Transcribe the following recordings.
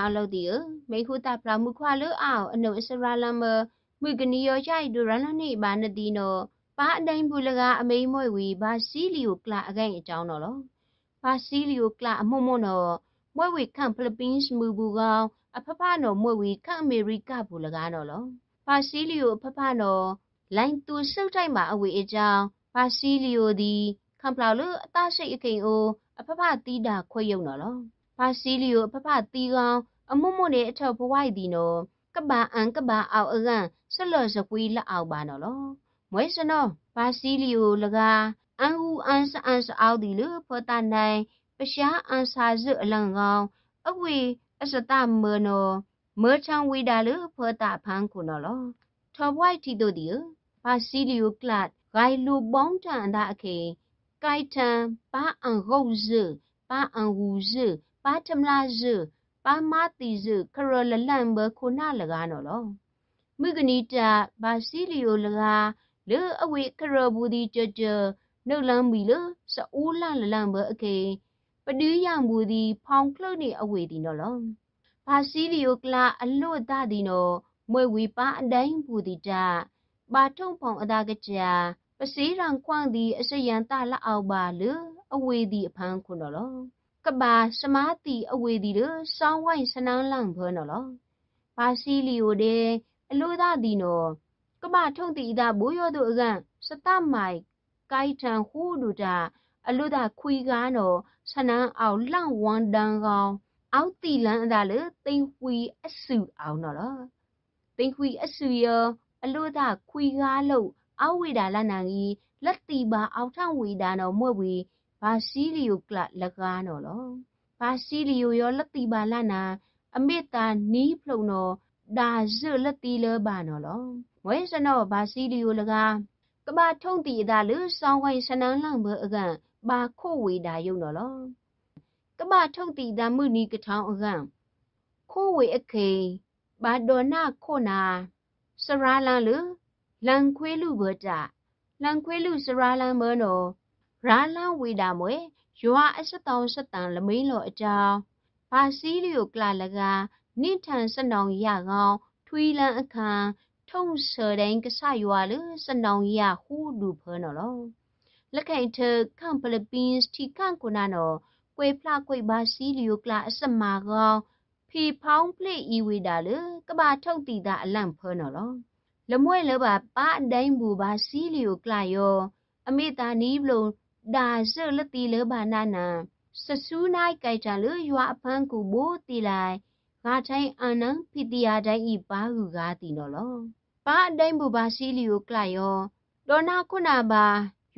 နာလုတ်တီယမေခုတပရာမှုခွာလအအောင်အနုအစရာလမမြွေကနီယောချိုက်ဒူရန်လနိဘာနတီနောပါအတိုင်းဘူးလကအမိန်မွေဝီဘာစီလီယိုကလာအကန့်အကြောင်းတော်လောဘာစီလီယိုကလာအမှုမွနောမွေဝီခန့်ဖိလစ်ပင်းစ်မူဘူးကောင်အဖဖနော်မွေဝီခန့်အမေရိကဘူးလကနော်လောဘာစီလီယိုအဖဖနော်လိုင်းသူဆုတ်တိုက်မှာအဝေအကြောင်းဘာစီလီယိုဒီခန့်ပလာလို့အသားရှိတ်အခင်အိုအဖဖတီးတာခွေယုံတော်လောဘာစီလီယိုဖဖတီကောင်အမှုမှုနေအထောက်ဘဝိုက်ဒီနော်ကဘာအန်ကဘာအောက်အကန်ဆက်လော်စကွီလက်အောက်ပါနော်လောမွေးစနောဘာစီလီယိုလကအန်ဟူအန်ဆန်ဆအောက်ဒီလူဖော်တန်နိုင်ပရှားအန်ဆာဇအလန်ကောင်အဝေအစတမနောမေချန်ဝီဒါလူဖော်တာဖန်ခုနော်လောထော်ဘဝိုက်တီတို့ဒီဘာစီလီယိုကလတ်ဂိုင်လူဘောင်းတန်ဒါအခေကိုက်တန်ဘာအန်ဂုတ်ဇဘာအန်ဟူဇပါထမလာဇုပါမာတိဇုခရလလန်ဘခုနာလကားနော်လောမြကနီတာဘာစီလီယိုလကားလေအဝေခရဘူဒီကြကြနှုတ်လမ်းမီလစအူးလလလန်ဘအကေပဒူးရံဘူဒီဖောင်ကလုတ်နေအဝေဒီနော်လောဘာစီလီယိုကလာအလွတ်သားဒီနော်မွေဝီပါအတိုင်းဘူဒီတာဘာထုံဖောင်အသာကကြပစေးရန်ခွန့်ဒီအစရန်တလအောက်ပါလေအဝေဒီအဖန်းခုနော်လောကဘာစမာတိအဝေဒီလစောင်းဝိုင်းစနန်းလန့်ဖောနော်လပါစီလီယိုတဲ့အလိုသာဒီနော်ကဘာထုံတီဒါဘိုးရတို့အကန်စတမိုင်ကိုင်ထန်ဟူဒူတာအလိုသာခွီကားနော်စနန်းအောင်လန့်ဝန်တန်ကောင်အောက်တီလန်အသာလေတိန်ခွီအဆူအောင်နော်လတိန်ခွီအဆူရအလိုသာခွီကားလို့အဝိဒါလနန်ကြီးလက်တီပါအောက်ထံဝေဒါနော်မွဲ့ဝီဘာစီလီယိုကလလကားနော်လောဘာစီလီယိုရောလက်တီပါလနာအမေတာနီးဖလုံနော်ဒါဇလက်တီလဘာနော်လောမွေးစနောဘာစီလီယိုလကားကဘာထုံတီဒါလူဆောင်းဝိုင်စနန်းလံဘအကန်ဘာခိုဝေဒါယုံနော်လောကဘာထုံတီဒါမှုနီကထောင်းအကန်ခိုဝေအခေဘာဒေါနာခိုနာစရာလန်လူလန်ခွေးလူဘတာလန်ခွေးလူစရာလန်မနောရာလန်ဝေတာမွေယွာအစတောင်စတန်လမိန်လော်အကြောင်းဘာစီလီယိုကလာလကနင့်ထန်စနောင်ရကောင်ထွီလန်အခန်းထုံစေတဲ့ကဆယွာလစနောင်ရဟူဒူဖနော်လောလက်ခိုင်ထကမ်ပလပင်းစတီကန်ကိုနာနော်ကွေဖလာကွေဘာစီလီယိုကလာအစမာကောင်ဖီဖောင်းပလိဤဝေတာလကဘာထုတ်တီတာအလန့်ဖနော်လောလမွဲလဘပါအတိုင်းဘူဘာစီလီယိုကလာယောအမေတာနီးဘလုံဒါဇလတီလဘာနာနာဆဆူနိုင်ကြိုက်တာလရွာအဖန်းကိုဘိုးတီလိုက်ငါတိုင်းအနံဖီတီယာတိုင်းဤပါဟုကားတီနော်လောပါအတိုင်းဘူပါစီလီကိုကလယောဒေါ်နာခုနာပါ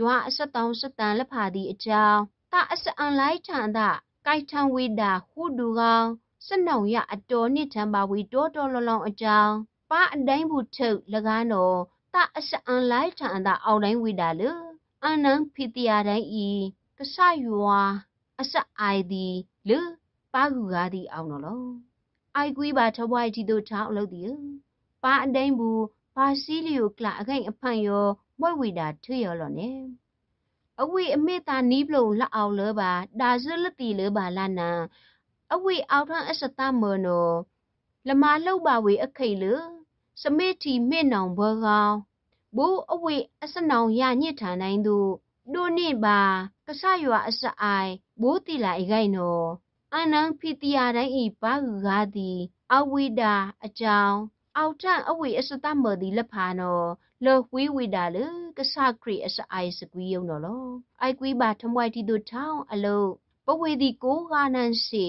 ရွာအဆက်တောင်ဆက်တန်လက်ဖာဒီအကြောင်းတအစအန်လိုက်ထန်တာကြိုက်ထံဝေတာဟူဒူကောင်စနောင်ရအတော်နှစ်ထံပါဝေတော်တော်လောလောင်အကြောင်းပါအတိုင်းဘူထုတ်လကားနော်တအစအန်လိုက်ထန်တာအောင်းတိုင်းဝေတာလို့အနံဖိတယာတိုင်းဤကဆယွာအစအိုင်ဒီလူပါကူကားဒီအောင်တော်လောအိုက်ကွေးပါချဘွိုက်တီတို့ထောင်းအလုပ်ဒီပါအတိုင်းဘူးပါစီလီယိုကလာအခိုင်အဖန်ရောမွဲဝီတာထွေရော်လော်နေအဝိအမေတာနီးပလုံလက်အောင်လောပါဒါဆွလက်တီလောပါလာနာ အဝိအောက်ထန်းအစတမောနောလမလောက်ပါဝေအခိတ်လစမေတီမေနောင်ဘောကောင်ဘိုးအဝေအစနောင်ရညစ်ထာနိုင်သူဒိုနိဘာကဆရွာအစအိုင်ဘိုးတီလာအိဂိုင်နော်အနန်းဖီတီယာတိုင်းဤဘာဂူဂါသည်အဝိဒာအကြောင်းအောက်ထန်အဝေအစတမော်ဒီလဖာနော်လော်ဝီဝီဒါလေကဆာခရီအစအိုင်စကွီယုံနော်လောအိုက်ကွီဘာထမွိုက်တီတို့ထောင်းအလုံးပဝေဒီကိုဂါနန်စီ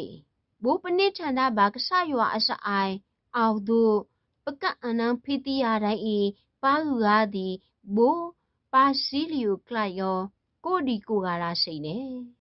ဘူပနိထန္ဒဘာကဆာယောအစအိုင်အောက်ဒုပကအနံဖိတိယတိုင်းဤပါလူကားသည်ဘိုးပါစီလီယိုကလတ်ရောကိုဒီကိုကာရာရှိန်နေ